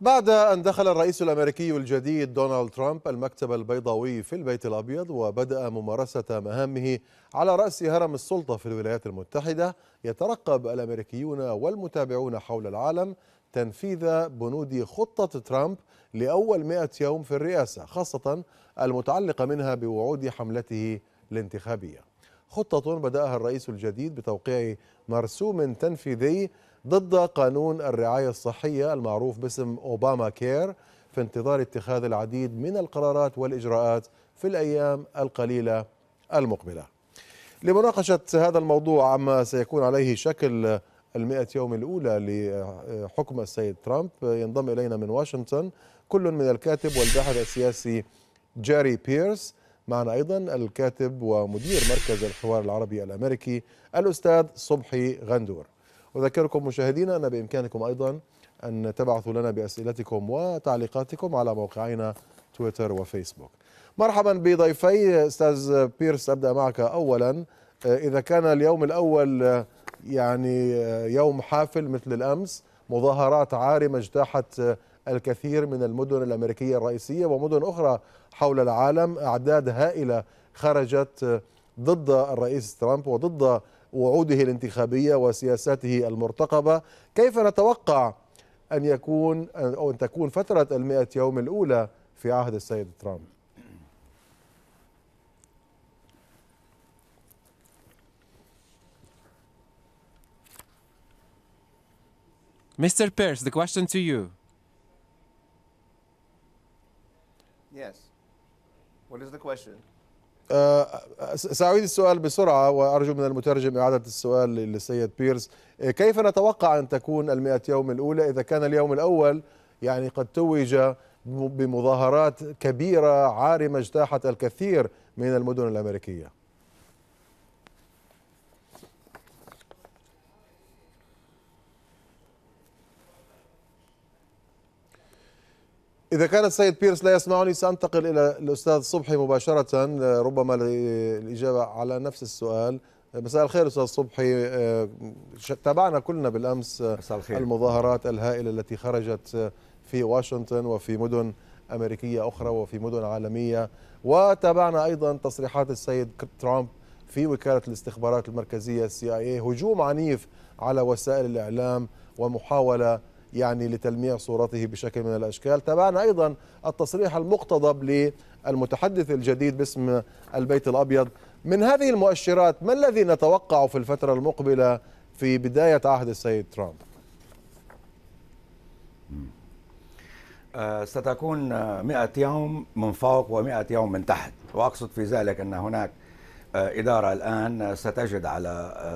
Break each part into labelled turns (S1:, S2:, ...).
S1: بعد أن دخل الرئيس الأمريكي الجديد دونالد ترامب المكتب البيضاوي في البيت الأبيض وبدأ ممارسة مهامه على رأس هرم السلطة في الولايات المتحدة يترقب الأمريكيون والمتابعون حول العالم تنفيذ بنود خطة ترامب لأول مئة يوم في الرئاسة خاصة المتعلقة منها بوعود حملته الانتخابية خطة بدأها الرئيس الجديد بتوقيع مرسوم تنفيذي ضد قانون الرعاية الصحية المعروف باسم أوباما كير في انتظار اتخاذ العديد من القرارات والإجراءات في الأيام القليلة المقبلة لمناقشة هذا الموضوع عما سيكون عليه شكل المئة يوم الأولى لحكم السيد ترامب ينضم إلينا من واشنطن كل من الكاتب والباحث السياسي جاري بيرس معنا أيضا الكاتب ومدير مركز الحوار العربي الأمريكي الأستاذ صبحي غندور أذكركم مشاهدينا أن بإمكانكم أيضا أن تبعثوا لنا بأسئلتكم وتعليقاتكم على موقعينا تويتر وفيسبوك مرحبا بضيفي أستاذ بيرس أبدأ معك أولا إذا كان اليوم الأول يعني يوم حافل مثل الأمس مظاهرات عارمة اجتاحت الكثير من المدن الأمريكية الرئيسية ومدن أخرى حول العالم أعداد هائلة خرجت ضد الرئيس ترامب وضد وعوده الانتخابية وسياساته المرتقبة كيف نتوقع أن يكون أو أن تكون فترة المئة يوم الأولى في عهد السيد ترامب Mr. Pierce, the question to you. Yes. آه، سأعيد السؤال بسرعة وأرجو من المترجم إعادة السؤال للسيد بيرس آه، كيف نتوقع أن تكون المئة يوم الأولى إذا كان اليوم الأول يعني قد توج بمظاهرات كبيرة عارمة اجتاحت الكثير من المدن الأمريكية إذا كان السيد بيرس لا يسمعني سأنتقل إلى الأستاذ صبحي مباشرة ربما الإجابة على نفس السؤال مساء الخير أستاذ صبحي آه، تابعنا كلنا بالأمس المظاهرات الهائلة التي خرجت في واشنطن وفي مدن أمريكية أخرى وفي مدن عالمية وتابعنا أيضا تصريحات السيد ترامب في وكالة الاستخبارات المركزية CIA إيه. هجوم عنيف على وسائل الإعلام ومحاولة يعني لتلميع صورته بشكل من الأشكال تابعنا أيضا التصريح المقتضب للمتحدث الجديد باسم البيت الأبيض من هذه المؤشرات ما الذي نتوقعه في الفترة المقبلة في بداية عهد السيد ترامب
S2: آه، ستكون مئة يوم من فوق ومئة يوم من تحت وأقصد في ذلك أن هناك آه، إدارة الآن ستجد على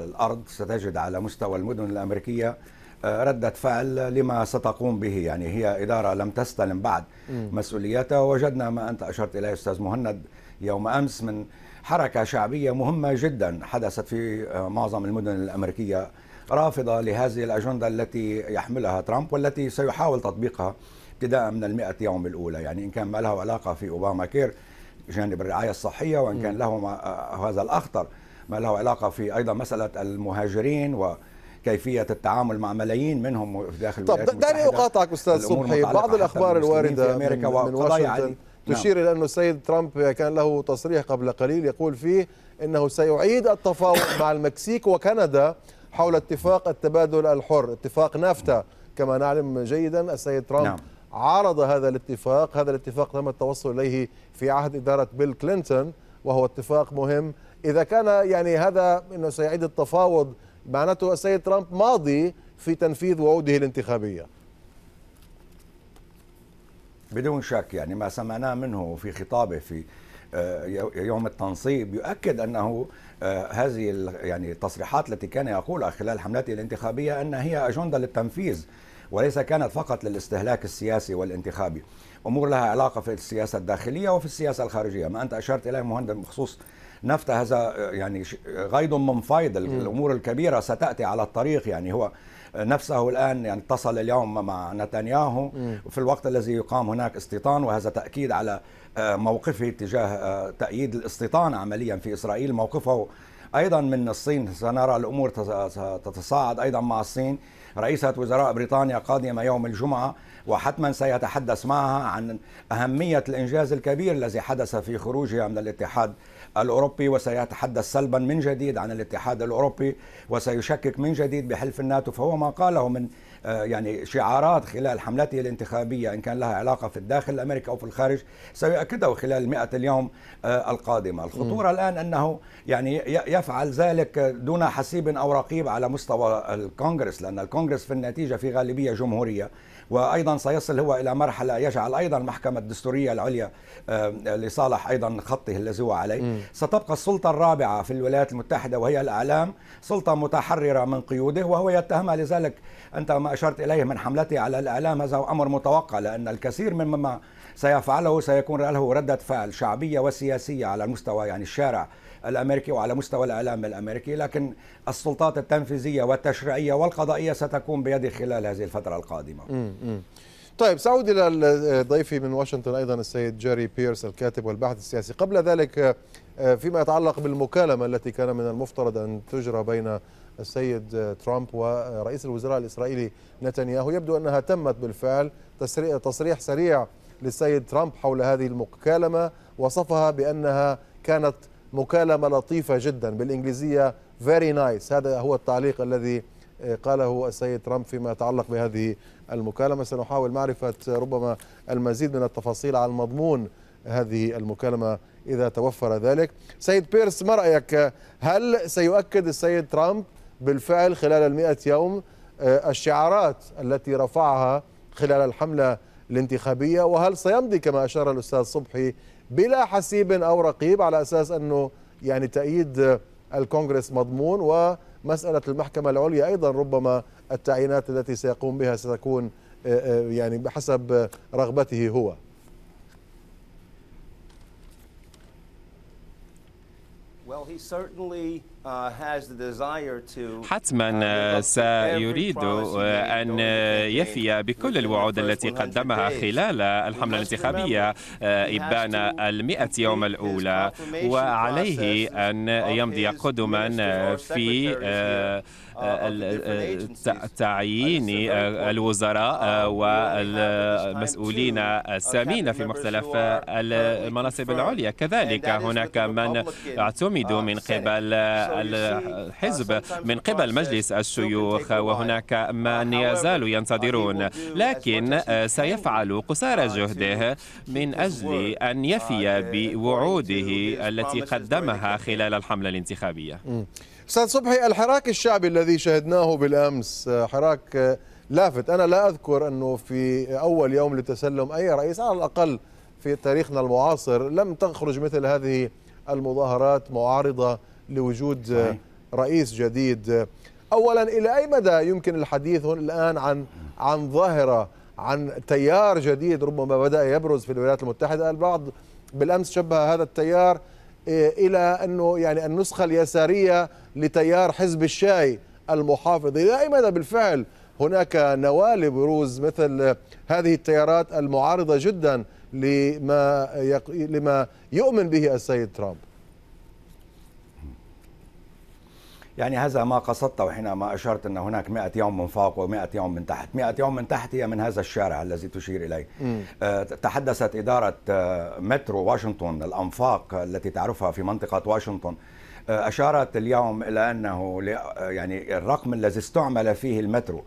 S2: الأرض ستجد على مستوى المدن الأمريكية ردة فعل لما ستقوم به يعني هي إدارة لم تستلم بعد مسؤولياتها وجدنا ما أنت أشرت إليه أستاذ مهند يوم أمس من حركة شعبية مهمة جدا حدثت في معظم المدن الأمريكية رافضة لهذه الأجندة التي يحملها ترامب والتي سيحاول تطبيقها ابتداء من المئة يوم الأولى يعني إن كان ما له علاقة في أوباما كير جانب الرعاية الصحية وإن كان له هذا الأخطر ما له علاقة في أيضا مسألة المهاجرين و كيفيه التعامل مع ملايين منهم في داخل
S1: طب دعني اقاطعك استاذ صبحي بعض الاخبار الوارده في امريكا من, من واشنطن نعم. تشير الى انه السيد ترامب كان له تصريح قبل قليل يقول فيه انه سيعيد التفاوض مع المكسيك وكندا حول اتفاق التبادل الحر اتفاق نافتا كما نعلم جيدا السيد ترامب نعم. عارض هذا الاتفاق هذا الاتفاق تم التوصل إليه في عهد إدارة بيل كلينتون وهو اتفاق مهم إذا كان يعني هذا أنه سيعيد التفاوض معناته السيد ترامب ماضي في تنفيذ وعوده الانتخابيه
S2: بدون شك يعني ما سمعناه منه في خطابه في آه، يوم التنصيب يؤكد انه آه، هذه يعني التصريحات التي كان يقولها خلال حملته الانتخابيه ان هي اجنده للتنفيذ وليس كانت فقط للاستهلاك السياسي والانتخابي امور لها علاقه في السياسه الداخليه وفي السياسه الخارجيه ما انت اشرت اليه مهندم بخصوص نفط هذا يعني غيض من فيض الامور الكبيره ستاتي على الطريق يعني هو نفسه الان يعني اتصل اليوم مع نتنياهو في الوقت الذي يقام هناك استيطان وهذا تاكيد على آه، موقفه تجاه آه، تأييد الاستيطان عمليا في إسرائيل موقفه أيضا من الصين سنرى الأمور تتصاعد أيضا مع الصين رئيسة وزراء بريطانيا قادمة يوم الجمعة وحتما سيتحدث معها عن أهمية الإنجاز الكبير الذي حدث في خروجها من الاتحاد الأوروبي وسيتحدث سلبا من جديد عن الاتحاد الأوروبي وسيشكك من جديد بحلف الناتو فهو ما قاله من آه، يعني شعارات خلال حملته الانتخابية إن كان لها علاقة في الداخل الأمريكي أو في الخارج سيؤكده خلال مئة اليوم آه، القادمة الخطورة م. الآن أنه يعني يفعل ذلك دون حسيب أو رقيب على مستوى الكونغرس لأن الكونغرس في النتيجة في غالبية جمهورية وايضا سيصل هو الى مرحله يجعل ايضا المحكمه الدستوريه العليا آه، لصالح ايضا خطه الذي هو عليه م. ستبقى السلطه الرابعه في الولايات المتحده وهي الاعلام سلطه متحرره من قيوده وهو يتهمها لذلك انت أشرت إليه من حملته على الإعلام هذا أمر متوقع لأن الكثير من مما سيفعله سيكون له ردة فعل شعبية وسياسية على المستوى يعني الشارع الامريكي وعلى مستوى الاعلام الامريكي لكن السلطات التنفيذيه والتشريعيه والقضائيه ستكون بيدي خلال هذه الفتره القادمه.
S1: طيب سأعود إلى ضيفي من واشنطن أيضا السيد جيري بيرس الكاتب والباحث السياسي قبل ذلك آه، فيما يتعلق بالمكالمة التي كان من المفترض أن تجرى بين السيد ترامب ورئيس الوزراء الإسرائيلي نتنياهو يبدو أنها تمت بالفعل تصريح سريع للسيد ترامب حول هذه المكالمة وصفها بأنها كانت مكالمة لطيفة جدا بالإنجليزية very nice هذا هو التعليق الذي قاله السيد ترامب فيما يتعلق بهذه المكالمة سنحاول معرفة ربما المزيد من التفاصيل عن مضمون هذه المكالمة إذا توفر ذلك سيد بيرس ما رأيك هل سيؤكد السيد ترامب بالفعل خلال المئة يوم آه، الشعارات التي رفعها خلال الحملة الانتخابية وهل سيمضي كما أشار الأستاذ صبحي بلا حسيب أو رقيب على أساس أنه يعني تأييد الكونغرس مضمون ومسألة المحكمة العليا أيضا ربما التعيينات التي سيقوم بها ستكون آه، آه، يعني بحسب رغبته هو
S2: Well, he certainly Uh,
S3: حتما uh, سيريد أن يفي بكل الوعود التي قدمها خلال الحملة الانتخابية آه، إبان المئة يوم الأولى وعليه أن يمضي قدما في آه، آه، uh, تعيين الوزراء والمسؤولين السامين في مختلف المناصب العليا كذلك هناك من اعتمدوا من قبل الحزب من قبل مجلس الشيوخ وهناك من يزال ينتظرون لكن سيفعل قصارى جهده من أجل أن يفي بوعوده التي قدمها خلال الحملة الانتخابية
S1: أستاذ صبحي الحراك الشعبي الذي شهدناه بالأمس حراك لافت أنا لا أذكر أنه في أول يوم لتسلم أي رئيس على الأقل في تاريخنا المعاصر لم تخرج مثل هذه المظاهرات معارضة لوجود صحيح. رئيس جديد اولا الى اي مدى يمكن الحديث الان عن عن ظاهره عن تيار جديد ربما بدا يبرز في الولايات المتحده البعض بالامس شبه هذا التيار إيه، الى انه يعني النسخه اليساريه لتيار حزب الشاي المحافظ الى اي مدى بالفعل هناك نواه لبروز مثل هذه التيارات المعارضه جدا لما لما يؤمن به السيد ترامب
S2: يعني هذا ما قصدته حينما أشرت أن هناك 100 يوم من فوق و100 يوم من تحت 100 يوم من تحت هي من هذا الشارع الذي تشير إليه آه، تحدثت إدارة آه، مترو واشنطن الأنفاق التي تعرفها في منطقة واشنطن آه، أشارت اليوم إلى أنه يعني الرقم الذي استعمل فيه المترو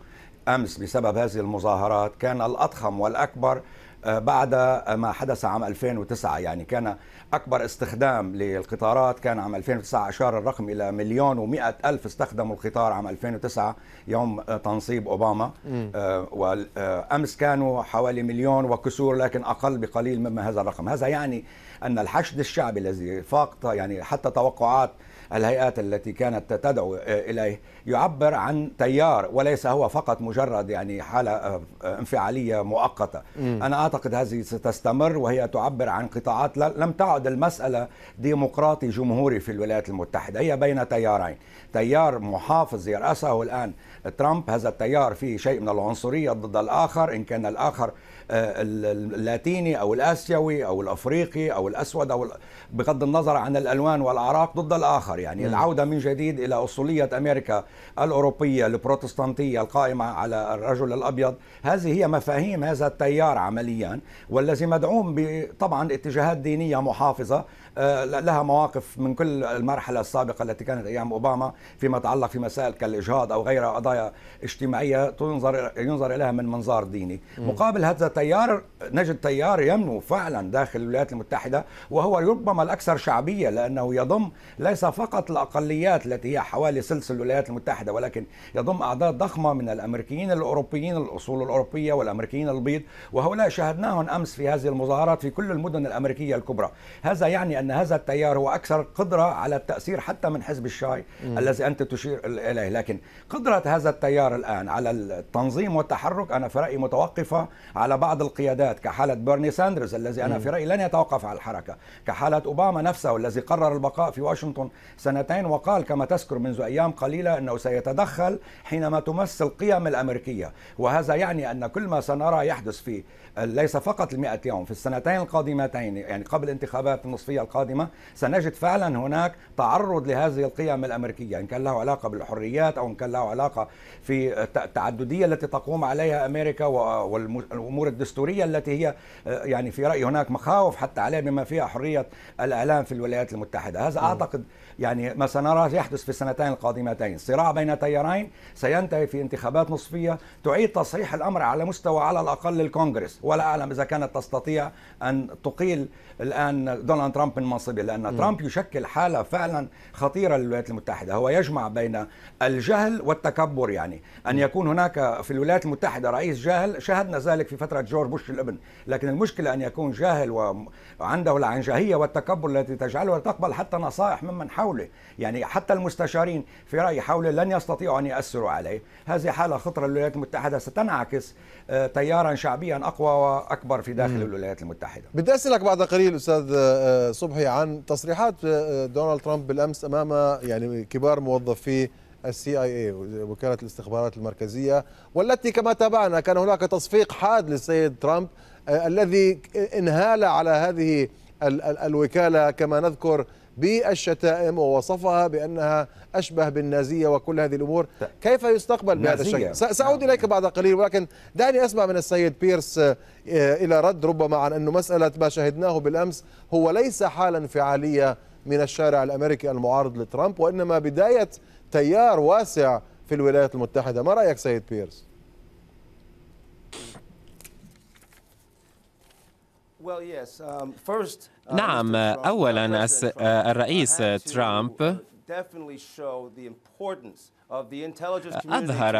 S2: أمس بسبب هذه المظاهرات كان الأضخم والأكبر بعد ما حدث عام 2009 يعني كان أكبر استخدام للقطارات كان عام 2009 أشار الرقم إلى مليون ومئة ألف استخدموا القطار عام 2009 يوم تنصيب أوباما آه، وأمس كانوا حوالي مليون وكسور لكن أقل بقليل مما هذا الرقم هذا يعني أن الحشد الشعبي الذي فاق يعني حتى توقعات الهيئات التي كانت تدعو آه، إليه يعبر عن تيار وليس هو فقط مجرد يعني حالة آه، انفعالية مؤقتة م. أنا أعتقد هذه ستستمر وهي تعبر عن قطاعات لم تعد المسألة ديمقراطي جمهوري في الولايات المتحدة هي بين تيارين تيار محافظ يرأسه الآن ترامب هذا التيار فيه شيء من العنصرية ضد الآخر إن كان الآخر آه، اللاتيني أو الآسيوي أو الأفريقي أو الأسود أو بغض النظر عن الألوان والأعراق ضد الآخر آخر يعني م. العودة من جديد إلى أصولية أمريكا الأوروبية البروتستانتية القائمة على الرجل الأبيض هذه هي مفاهيم هذا التيار عمليا والذي مدعوم طبعا اتجاهات دينية محافظة آه، لها مواقف من كل المرحلة السابقة التي كانت أيام أوباما فيما يتعلق في مسائل كالإجهاض أو غيرها قضايا اجتماعية تنظر ينظر إليها من منظار ديني م. مقابل هذا التيار نجد تيار ينمو فعلا داخل الولايات المتحدة وهو ربما الأكثر شعبية لأنه يضم ليس فقط فقط الأقليات التي هي حوالي سلس الولايات المتحدة ولكن يضم أعداد ضخمة من الأمريكيين الأوروبيين الأصول الأوروبية والأمريكيين البيض وهؤلاء شاهدناهم أمس في هذه المظاهرات في كل المدن الأمريكية الكبرى هذا يعني أن هذا التيار هو أكثر قدرة على التأثير حتى من حزب الشاي م. الذي أنت تشير إليه لكن قدرة هذا التيار الآن على التنظيم والتحرك أنا في رأيي متوقفة على بعض القيادات كحالة بيرني ساندرز الذي أنا في رأيي لن يتوقف على الحركة كحالة أوباما نفسه الذي قرر البقاء في واشنطن سنتين وقال كما تذكر منذ أيام قليلة أنه سيتدخل حينما تمس القيم الأمريكية وهذا يعني أن كل ما سنرى يحدث في ليس فقط المئة يوم في السنتين القادمتين يعني قبل الانتخابات النصفية القادمة سنجد فعلا هناك تعرض لهذه القيم الأمريكية إن كان له علاقة بالحريات أو إن كان له علاقة في التعددية التي تقوم عليها أمريكا والأمور الدستورية التي هي يعني في رأيي هناك مخاوف حتى عليه بما فيها حرية الإعلام في الولايات المتحدة هذا نعم. أعتقد يعني ما سنراه يحدث في السنتين القادمتين صراع بين تيارين سينتهي في انتخابات نصفية تعيد تصحيح الأمر على مستوى على الأقل الكونغرس ولا أعلم إذا كانت تستطيع أن تقيل الآن دونالد ترامب من منصبه لأن م. ترامب يشكل حالة فعلا خطيرة للولايات المتحدة هو يجمع بين الجهل والتكبر يعني أن يكون هناك في الولايات المتحدة رئيس جاهل شاهدنا ذلك في فترة جورج بوش الابن لكن المشكلة أن يكون جاهل وعنده العنجهية والتكبر التي تجعله تقبل حتى نصائح ممن حول حوله يعني حتى المستشارين في رأي حوله لن يستطيعوا أن يأثروا عليه هذه حالة خطرة للولايات المتحدة ستنعكس تيارا آه، شعبيا أقوى وأكبر في داخل م. الولايات المتحدة
S1: بدي أسألك بعد قليل أستاذ آه، صبحي عن تصريحات آه، دونالد ترامب بالأمس أمام يعني كبار موظفي السي اي اي وكاله الاستخبارات المركزيه والتي كما تابعنا كان هناك تصفيق حاد للسيد ترامب الذي انهال على هذه الوكاله كما نذكر بالشتائم ووصفها بأنها أشبه بالنازية وكل هذه الأمور كيف يستقبل بهذا الشكل سأعود نعم. إليك بعد قليل ولكن دعني أسمع من السيد بيرس آه، إلى رد ربما عن أنه مسألة ما شهدناه بالأمس هو ليس حالة انفعالية من الشارع الأمريكي المعارض لترامب وإنما بداية تيار واسع في الولايات المتحدة ما رأيك سيد بيرس؟
S2: Um, uh,
S3: نعم uh, أولا الرئيس ترامب أظهر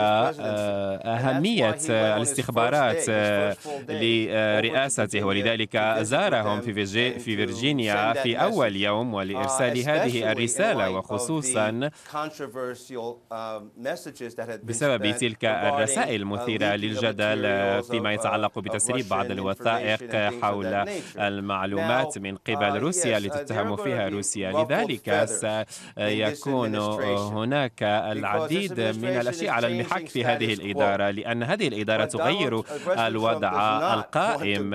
S3: أهمية الاستخبارات لرئاسته ولذلك زارهم في, في فيرجينيا في أول يوم ولإرسال uh, هذه الرسالة وخصوصا
S2: um, بسبب تلك الرسائل uh, المثيرة
S3: للجدل فيما يتعلق uh, بتسريب بعض الوثائق حول المعلومات من قبل روسيا التي تتهم فيها روسيا لذلك سيكون هناك العديد العديد من الأشياء على المحك في هذه الإدارة لأن هذه الإدارة تغير الوضع القائم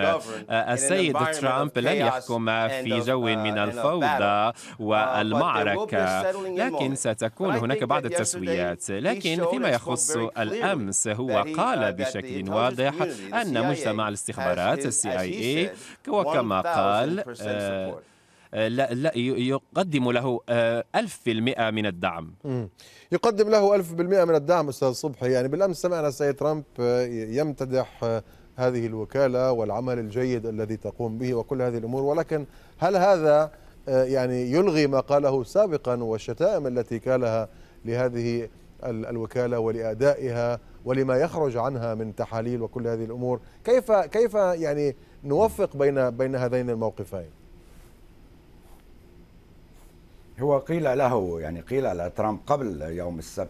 S3: السيد ترامب لن يحكم في جو uh, من الفوضى uh, والمعركة لكن ستكون هناك بعض التسويات لكن فيما يخص الأمس هو قال uh, بشكل واضح أن مجتمع الاستخبارات السي اي اي وكما قال آه، لا لا يقدم له 1000% آه، من الدعم
S1: يقدم له 1000% من الدعم استاذ صبحي يعني بالامس سمعنا السيد ترامب آه، يمتدح هذه الوكاله والعمل الجيد الذي تقوم به وكل هذه الامور ولكن هل هذا يعني يلغي ما قاله سابقا والشتائم التي كالها لهذه الوكاله ولادائها ولما يخرج عنها من تحاليل وكل هذه الامور كيف كيف يعني نوفق بين بين هذين الموقفين هو قيل له
S2: يعني قيل لترامب قبل يوم السبت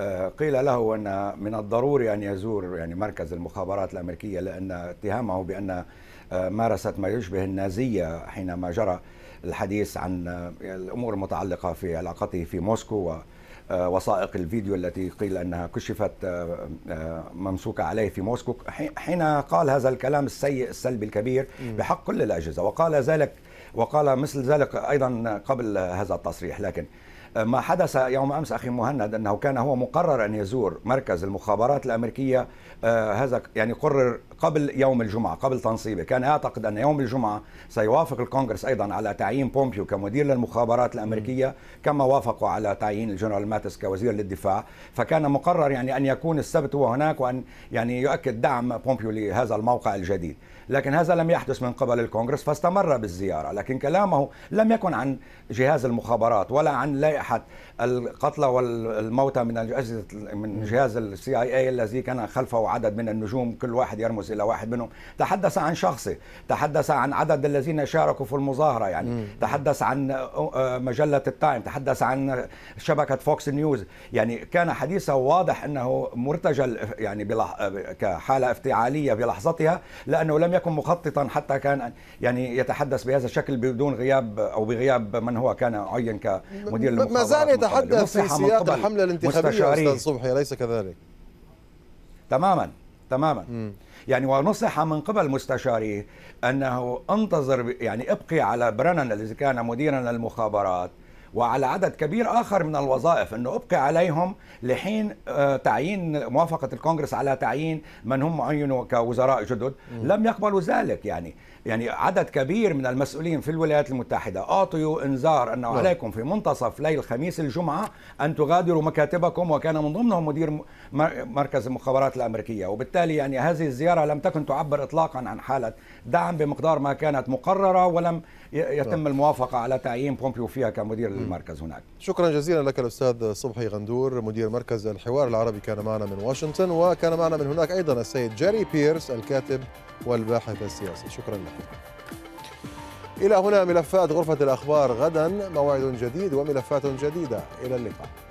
S2: آه، قيل له ان من الضروري ان يزور يعني مركز المخابرات الامريكيه لان اتهامه بان آه، مارست ما يشبه النازيه حينما جرى الحديث عن آه، الامور المتعلقه في علاقته في موسكو ووثائق الفيديو التي قيل انها كشفت ممسوكه عليه في موسكو حين قال هذا الكلام السيء السلبي الكبير بحق كل الاجهزه وقال ذلك وقال مثل ذلك أيضا قبل هذا التصريح لكن ما حدث يوم أمس أخي مهند أنه كان هو مقرر أن يزور مركز المخابرات الأمريكية آه، هذا يعني قرر قبل يوم الجمعة قبل تنصيبه كان يعتقد أن يوم الجمعة سيوافق الكونغرس أيضا على تعيين بومبيو كمدير للمخابرات الأمريكية كما وافقوا على تعيين الجنرال ماتس كوزير للدفاع فكان مقرر يعني أن يكون السبت هو هناك وأن يعني يؤكد دعم بومبيو لهذا الموقع الجديد لكن هذا لم يحدث من قبل الكونغرس فاستمر بالزيارة لكن كلامه لم يكن عن جهاز المخابرات ولا عن لائحة القتلى والموتى من من جهاز السي اي اي الذي كان خلفه عدد من النجوم كل واحد يرمز الى واحد منهم تحدث عن شخصه تحدث عن عدد الذين شاركوا في المظاهرة يعني تحدث عن آه، آه، مجلة التايم تحدث عن شبكة فوكس نيوز يعني كان حديثه واضح انه مرتجل يعني آه، كحالة افتعالية بلحظتها لانه لم يكن مخططا حتى كان يعني يتحدث بهذا الشكل بدون غياب او بغياب من هو كان عين كمدير المخابرات ما زال يتحدث في سياق الحمله الانتخابيه استاذ صبحي اليس كذلك؟ تماما تماما م. يعني ونصح من قبل مستشاريه انه انتظر يعني ابقي على برنن الذي كان مديرا للمخابرات وعلى عدد كبير آخر من الوظائف أنه أبقي عليهم لحين آه، تعيين موافقة الكونغرس على تعيين من هم عينوا كوزراء جدد لم يقبلوا ذلك يعني يعني عدد كبير من المسؤولين في الولايات المتحدة أعطوا إنذار أنه نعم. عليكم في منتصف ليل خميس الجمعة أن تغادروا مكاتبكم وكان من ضمنهم مدير مركز المخابرات الأمريكية وبالتالي يعني هذه الزيارة لم تكن تعبر إطلاقا عن حالة دعم بمقدار ما كانت مقررة ولم يتم نعم. الموافقة على تعيين بومبيو فيها كمدير المركز هناك
S1: شكرا جزيلا لك الأستاذ صبحي غندور مدير مركز الحوار العربي كان معنا من واشنطن وكان معنا من هناك أيضا السيد جيري بيرس الكاتب والباحث السياسي شكرا لك إلى هنا ملفات غرفة الأخبار غدا موعد جديد وملفات جديدة إلى اللقاء